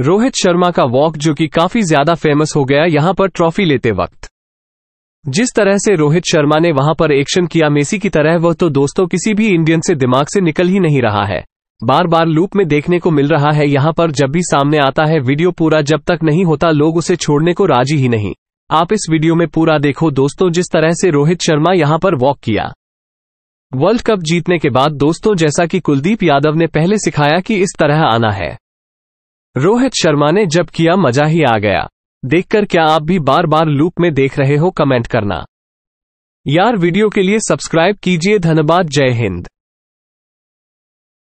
रोहित शर्मा का वॉक जो कि काफी ज्यादा फेमस हो गया यहां पर ट्रॉफी लेते वक्त जिस तरह से रोहित शर्मा ने वहां पर एक्शन किया मेसी की तरह वह तो दोस्तों किसी भी इंडियन से दिमाग से निकल ही नहीं रहा है बार बार लूप में देखने को मिल रहा है यहां पर जब भी सामने आता है वीडियो पूरा जब तक नहीं होता लोग उसे छोड़ने को राजी ही नहीं आप इस वीडियो में पूरा देखो दोस्तों जिस तरह से रोहित शर्मा यहां पर वॉक किया वर्ल्ड कप जीतने के बाद दोस्तों जैसा कि कुलदीप यादव ने पहले सिखाया कि इस तरह आना है रोहित शर्मा ने जब किया मजा ही आ गया देखकर क्या आप भी बार बार लूप में देख रहे हो कमेंट करना यार वीडियो के लिए सब्सक्राइब कीजिए धन्यवाद जय हिंद